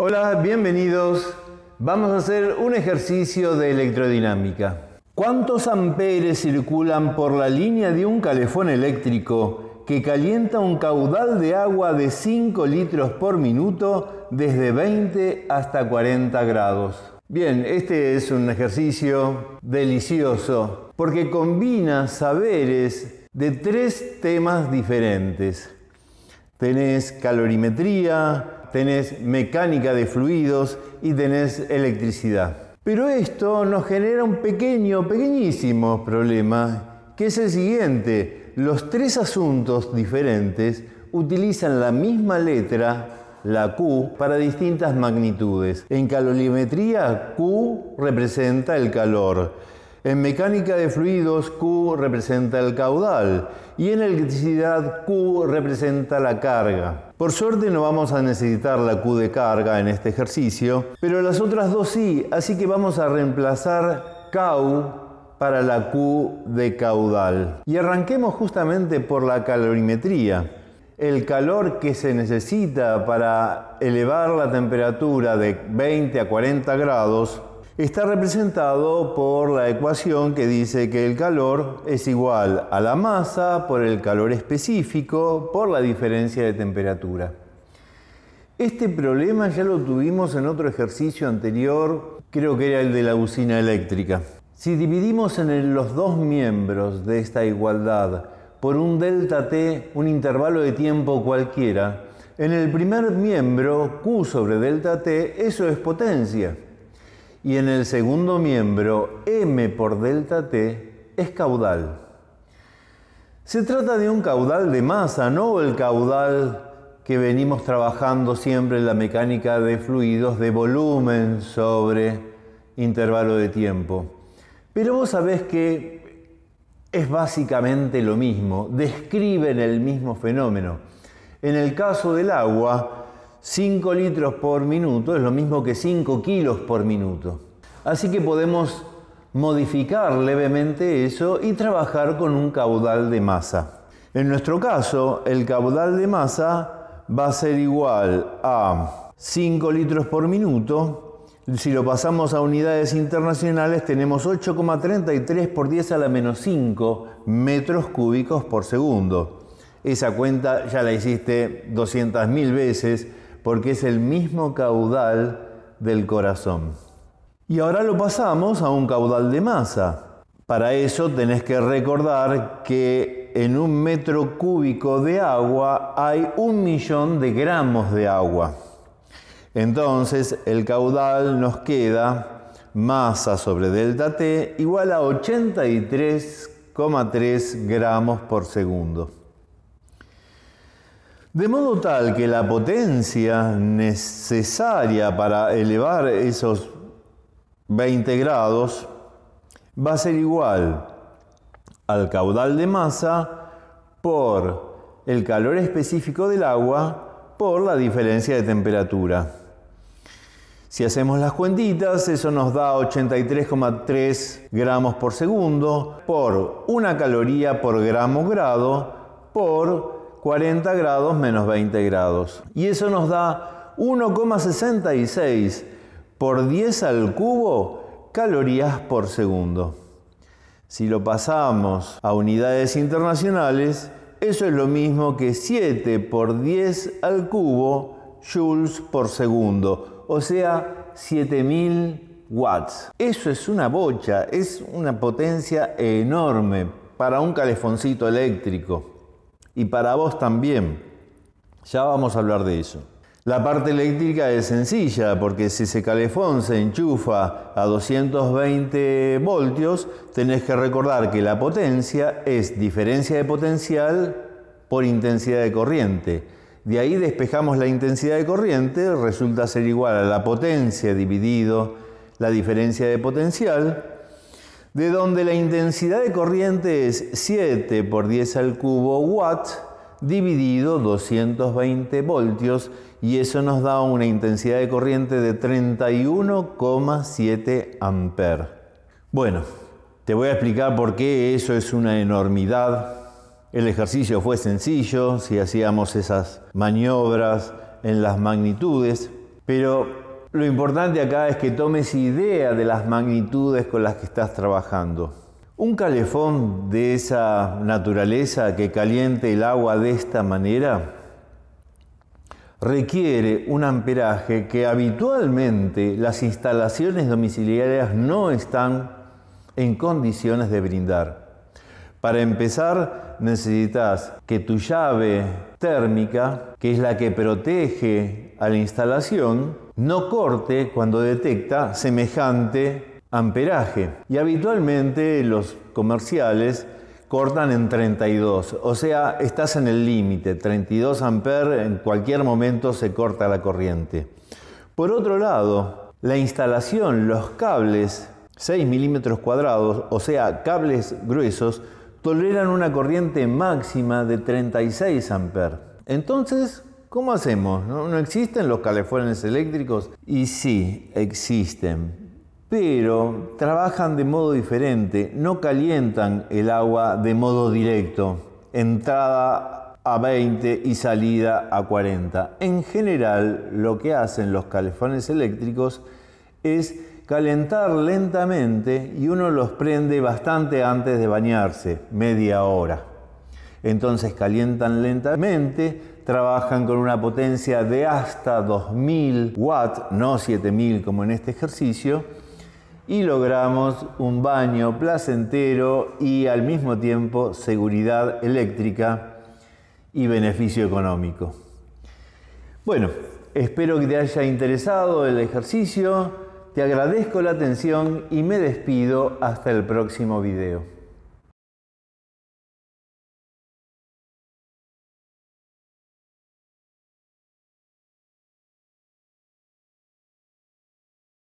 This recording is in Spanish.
Hola, bienvenidos. Vamos a hacer un ejercicio de electrodinámica. ¿Cuántos amperes circulan por la línea de un calefón eléctrico que calienta un caudal de agua de 5 litros por minuto desde 20 hasta 40 grados? Bien, este es un ejercicio delicioso porque combina saberes de tres temas diferentes. Tenés calorimetría, tenés mecánica de fluidos y tenés electricidad. Pero esto nos genera un pequeño, pequeñísimo problema, que es el siguiente. Los tres asuntos diferentes utilizan la misma letra, la Q, para distintas magnitudes. En calorimetría, Q representa el calor. En mecánica de fluidos, Q representa el caudal y en electricidad, Q representa la carga. Por suerte no vamos a necesitar la Q de carga en este ejercicio, pero las otras dos sí, así que vamos a reemplazar cau para la Q de caudal. Y arranquemos justamente por la calorimetría. El calor que se necesita para elevar la temperatura de 20 a 40 grados está representado por la ecuación que dice que el calor es igual a la masa por el calor específico por la diferencia de temperatura. Este problema ya lo tuvimos en otro ejercicio anterior, creo que era el de la usina eléctrica. Si dividimos en los dos miembros de esta igualdad por un delta t, un intervalo de tiempo cualquiera, en el primer miembro, Q sobre delta t, eso es potencia y en el segundo miembro m por delta t es caudal. Se trata de un caudal de masa, no el caudal que venimos trabajando siempre en la mecánica de fluidos de volumen sobre intervalo de tiempo. Pero vos sabés que es básicamente lo mismo, describen el mismo fenómeno. En el caso del agua, 5 litros por minuto es lo mismo que 5 kilos por minuto. Así que podemos modificar levemente eso y trabajar con un caudal de masa. En nuestro caso, el caudal de masa va a ser igual a 5 litros por minuto. Si lo pasamos a unidades internacionales, tenemos 8,33 por 10 a la menos 5 metros cúbicos por segundo. Esa cuenta ya la hiciste 200.000 veces porque es el mismo caudal del corazón. Y ahora lo pasamos a un caudal de masa. Para eso tenés que recordar que en un metro cúbico de agua hay un millón de gramos de agua. Entonces el caudal nos queda masa sobre delta T igual a 83,3 gramos por segundo. De modo tal que la potencia necesaria para elevar esos 20 grados va a ser igual al caudal de masa por el calor específico del agua por la diferencia de temperatura. Si hacemos las cuentitas, eso nos da 83,3 gramos por segundo por una caloría por gramo grado por 40 grados menos 20 grados. Y eso nos da 1,66 por 10 al cubo calorías por segundo. Si lo pasamos a unidades internacionales, eso es lo mismo que 7 por 10 al cubo joules por segundo, o sea, 7000 watts. Eso es una bocha, es una potencia enorme para un calefoncito eléctrico y para vos también. Ya vamos a hablar de eso. La parte eléctrica es sencilla porque si ese calefón se enchufa a 220 voltios, tenés que recordar que la potencia es diferencia de potencial por intensidad de corriente. De ahí despejamos la intensidad de corriente, resulta ser igual a la potencia dividido la diferencia de potencial de donde la intensidad de corriente es 7 por 10 al cubo Watt dividido 220 voltios y eso nos da una intensidad de corriente de 31,7 amper. Bueno, te voy a explicar por qué eso es una enormidad. El ejercicio fue sencillo si hacíamos esas maniobras en las magnitudes, pero lo importante acá es que tomes idea de las magnitudes con las que estás trabajando. Un calefón de esa naturaleza que caliente el agua de esta manera requiere un amperaje que habitualmente las instalaciones domiciliarias no están en condiciones de brindar. Para empezar, necesitas que tu llave térmica, que es la que protege a la instalación no corte cuando detecta semejante amperaje. Y habitualmente los comerciales cortan en 32, o sea, estás en el límite, 32 amperes, en cualquier momento se corta la corriente. Por otro lado, la instalación, los cables 6 milímetros cuadrados, o sea, cables gruesos, toleran una corriente máxima de 36 amperes. Entonces, ¿Cómo hacemos? ¿No, existen los calefones eléctricos? Y sí, existen. Pero trabajan de modo diferente, no calientan el agua de modo directo, entrada a 20 y salida a 40. En general, lo que hacen los calefones eléctricos es calentar lentamente y uno los prende bastante antes de bañarse, media hora. Entonces calientan lentamente, trabajan con una potencia de hasta 2000 watts, no 7000 como en este ejercicio, y logramos un baño placentero y al mismo tiempo seguridad eléctrica y beneficio económico. Bueno, espero que te haya interesado el ejercicio, te agradezco la atención y me despido hasta el próximo video.